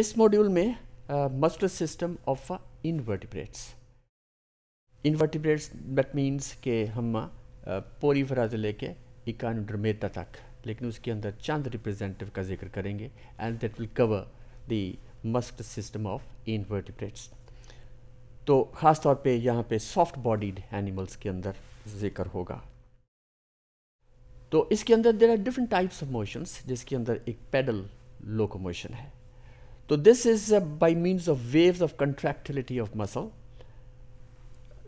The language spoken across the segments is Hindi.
इस मॉड्यूल में muscular system of invertebrates invertebrates that means के हम पोरीफरा uh, से लेके इकानड्रमेता तक लेकिन उसके अंदर चंद रिप्रेजेंटेटिव का जिक्र करेंगे and that will cover the muscular system of invertebrates तो ख़ास तौर पे यहाँ पे सॉफ्ट बॉडीड एनिमल्स के अंदर जिक्र होगा तो इसके अंदर there are different types of motions जिसके अंदर एक पैडल लोकोमोशन है तो this is by by of waves of contractility of muscle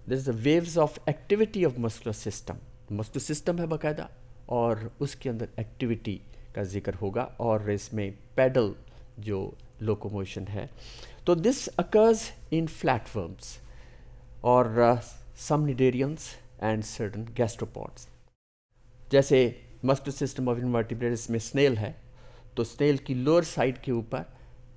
this This waves of activity of muscular system muscular system है बाकायदा और उसके अंदर एक्टिविटी का जिक्र होगा और इसमें पैडल जो लोकोमोशन है तो दिस अकर्स इन फ्लैटवर्म्स और समनिडेरियंस एंड सर्टन गैस्ट्रोपॉड्स जैसे मस्कुलर सिस्टम ऑफ इनवर्टिब्रेट्स इसमें स्नेल है तो स्नेल की लोअर साइड के ऊपर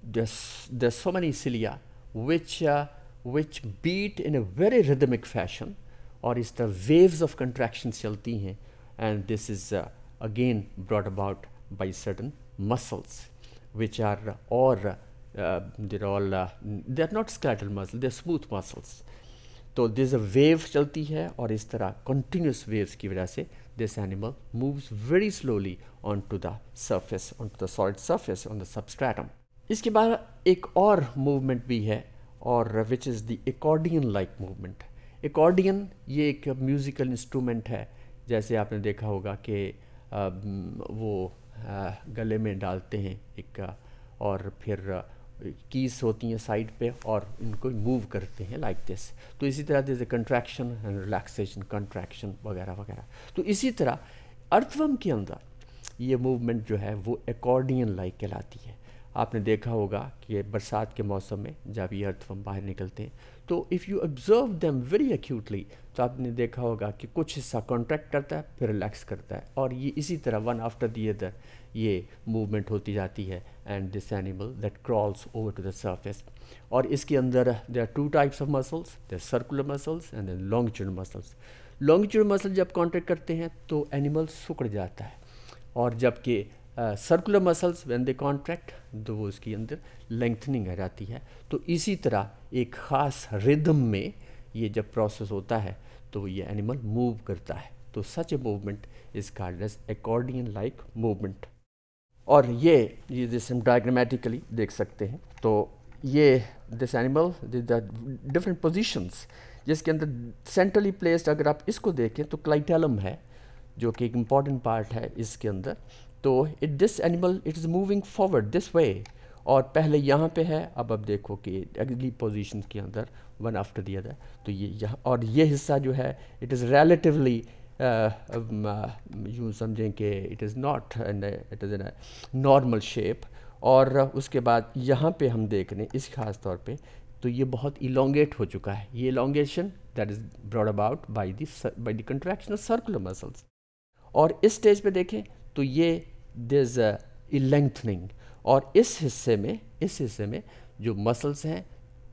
there's, there's so many cilia which, uh, which beat in a very rhythmic fashion or is the waves of contraction chalti hain and this is uh, again brought about by certain muscles which are or uh, they're all uh, they're not skeletal muscle they're smooth muscles तो दिस वेव चलती है और इस तरह continuous waves की वजह से this animal moves very slowly onto the surface onto the solid surface on the substratum. इसके बाद एक और मूवमेंट भी है और which is the accordion like movement accordion ये एक म्यूज़िकल इंस्ट्रूमेंट है जैसे आपने देखा होगा कि वो गले में डालते हैं एक और फिर कीज होती हैं साइड पे और इनको मूव करते हैं लाइक like दिस तो इसी तरह जैसे कंट्रैक्शन एंड रिलैक्सेशन कंट्रैक्शन वगैरह वगैरह तो इसी तरह अर्थवम के अंदर ये मूवमेंट जो है वो एकॉर्डियन लाइक कहलाती है आपने देखा होगा कि बरसात के मौसम में जब ये अर्थवम बाहर निकलते हैं तो if you observe them very acutely तो आपने देखा होगा कि कुछ हिस्सा कॉन्ट्रैक्ट करता है फिर रिलैक्स करता है और ये इसी तरह वन आफ्टर दी अदर ये मूवमेंट होती जाती है and this animal that crawls over to the surface और इसके अंदर they are two types of muscles are circular muscles and longitude muscles long longitude muscle जब कॉन्ट्रैक्ट करते हैं तो एनिमल सुकड़ जाता है और जबकि circular muscles when they contract तो वो उसके अंदर लेंथनिंग आ जाती है तो इसी तरह एक ख़ास रिदम में ये जब प्रोसेस होता है तो ये एनिमल मूव करता है तो such a movement is called as accordion like movement और ये ये जिस हम डायग्रामेटिकली देख सकते हैं तो ये this animal the different positions जिसके अंदर सेंट्रली प्लेस्ड अगर आप इसको देखें तो क्लाइटेलम है जो कि एक इम्पॉर्टेंट पार्ट है इसके अंदर तो it this animal it is moving forward this way और पहले यहाँ पे है अब अब देखो कि अगली पोजिशन के अंदर वन आफ्टर दी अदर तो ये यहाँ और ये हिस्सा जो है इट इज़ रेलेटिवली यूँ समझें कि it is not it is normal shape और उसके बाद यहाँ पे हम देख रहे हैं इस खास तौर पे तो ये बहुत इलोंगेट हो चुका है ये elongation that is brought about by the the contraction circular muscles और इस स्टेज पे देखें तो ये there's a lengthening और इस हिस्से में इस हिस्से में जो मसल्स हैं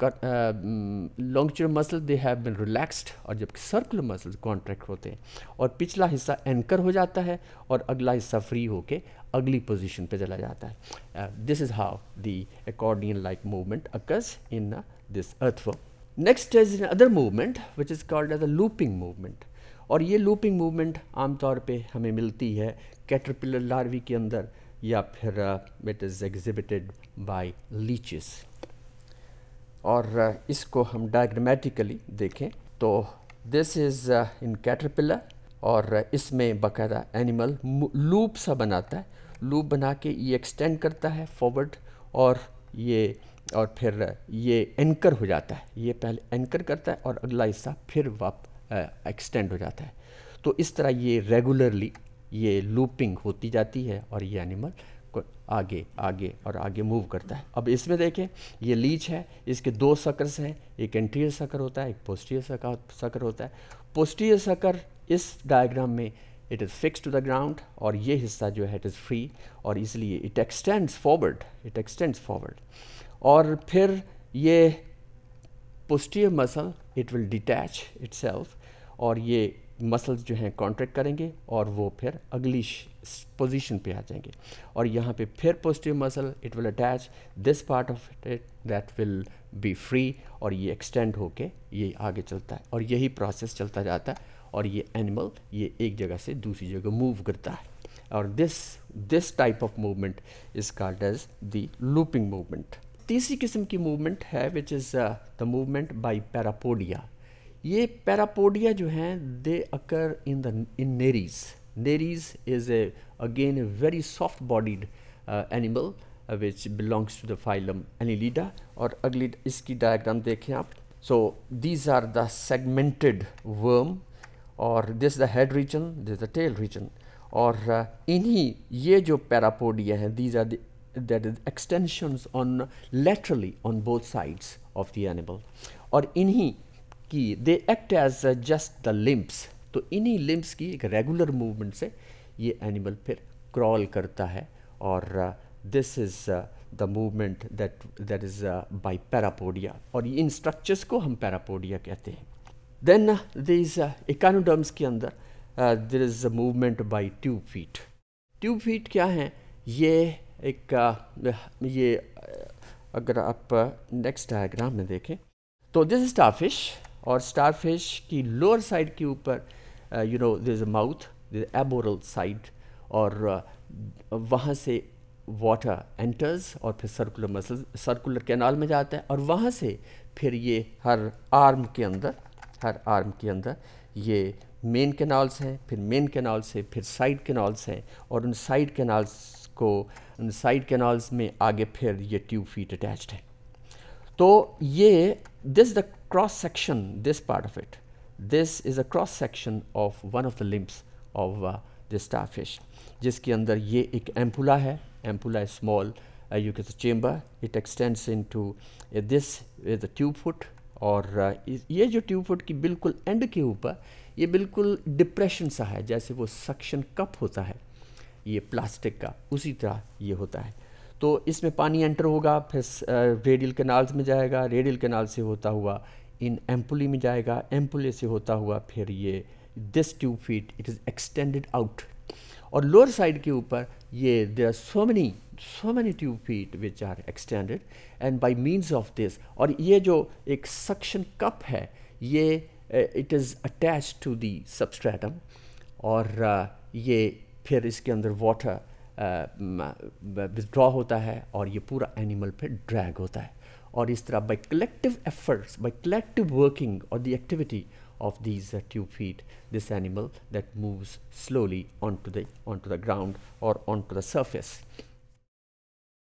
longitudinal muscle they have been relaxed और जबकि सर्कुलर मसल्स कॉन्ट्रैक्ट होते हैं और पिछला हिस्सा एंकर हो जाता है और अगला हिस्सा फ्री होके अगली पोजीशन पे चला जाता है this is how the accordion like movement occurs in this earthworm next is another movement which is called as a looping movement और ये लूपिंग मूवमेंट आमतौर पे हमें मिलती है कैटरपिलर लार्वी के अंदर या फिर it is exhibited by leeches और uh, इसको हम डायग्रामेटिकली देखें तो दिस इज़ इन कैटरपिलर और uh, इसमें बकायदा एनिमल लूप सा बनाता है लूप बना के ये एक्सटेंड करता है फॉरवर्ड और ये और फिर uh, ये एंकर हो जाता है ये पहले एंकर करता है और अगला हिस्सा फिर वाप एक्सटेंड हो जाता है तो इस तरह ये रेगुलरली ये लूपिंग होती जाती है और ये एनिमल को आगे आगे और आगे मूव करता है अब इसमें देखें ये लीच है इसके दो सकर्स हैं एक एंटीरियर सकर होता है एक पोस्टीरियर सकर सकर होता है पोस्टीरियर सकर इस डायग्राम में it is fixed to the ground और ये हिस्सा जो है इट इज़ फ्री और इसलिए it extends forward it extends forward और फिर ये posterior muscle it will detach it और ये मसल्स जो हैं कॉन्ट्रैक्ट करेंगे और वो फिर अगली पोजीशन पे आ जाएंगे और यहाँ पे फिर positive muscle it will attach this part of it that will be free और ये एक्सटेंड होके ये आगे चलता है और यही प्रोसेस चलता जाता है और ये एनिमल ये एक जगह से दूसरी जगह मूव करता है और this this type of movement is called as the looping movement तीसरी किस्म की मूवमेंट है which is the movement by parapodia ये पैरापोडिया जो हैं they occur in the in Nereis Nereis is a again a very soft bodied animal which belongs to the phylum Annelida और अगली इसकी डायग्राम देखें आप so these are the segmented worm और this the head region this the tell region और uh, इन्हीं ये जो पैरापोडिया हैं these are that is extension on laterally on both sides of the animal और इन्हीं कि they act as just the limbs तो इन्हीं लिम्ब्स की एक रेगुलर मूवमेंट से ये एनिमल फिर क्रॉल करता है और this is the movement that that is by parapodia और इन स्ट्रक्चर्स को हम पैरापोडिया कहते हैं देन इज इकानोडर्म्स के अंदर there is a movement by tube feet tube feet क्या हैं ये एक uh, ये uh, अगर आप नेक्स्ट uh, डायग्राम में देखें तो दिस इज स्टारफिश और स्टारफिश की लोअर साइड के ऊपर you know this mouth aboral side और uh, वहाँ से वाटर एंटर्स और फिर सर्कुलर मसल सर्कुलर कैनाल में जाता है और वहाँ से फिर ये हर आर्म के अंदर हर आर्म के अंदर ये मेन कैनाल्स हैं फिर मेन कैनाल से फिर साइड कैनाल्स हैं और उन साइड कैनाल्स को उन साइड कैनाल्स में आगे फिर ये ट्यूब फीट अटैच्ड है तो ये this the cross section this part of it this is a cross section of one of the limbs of uh, this starfish jiske andar ye ek ampulla hai ampulla is small uh, you can see chamber it extends into uh, this is the tube foot और ये जो ट्यूब फुट की बिल्कुल एंड के ऊपर ये बिल्कुल डिप्रेशन सा है जैसे वो सक्शन कप होता है ये प्लास्टिक का उसी तरह ये होता है तो इसमें पानी एंटर होगा फिर रेडियल कैनाल्स में जाएगा रेडियल कैनाल से होता हुआ इन एम्पुली में जाएगा एम्पुले से होता हुआ फिर ये this tube feet it is extended out और लोअर साइड के ऊपर ये there are so many so many tube feet which are extended and by means of this और ये जो एक सक्शन कप है ये it is attach to the और uh, ये फिर इसके अंदर वाटर विदड्रॉ होता है और ये पूरा एनिमल पे ड्रैग होता है और इस तरह by collective efforts by collective working और the activity of these tube feet this animal that moves slowly on to the on to the ground और ऑन टू द सर्फेस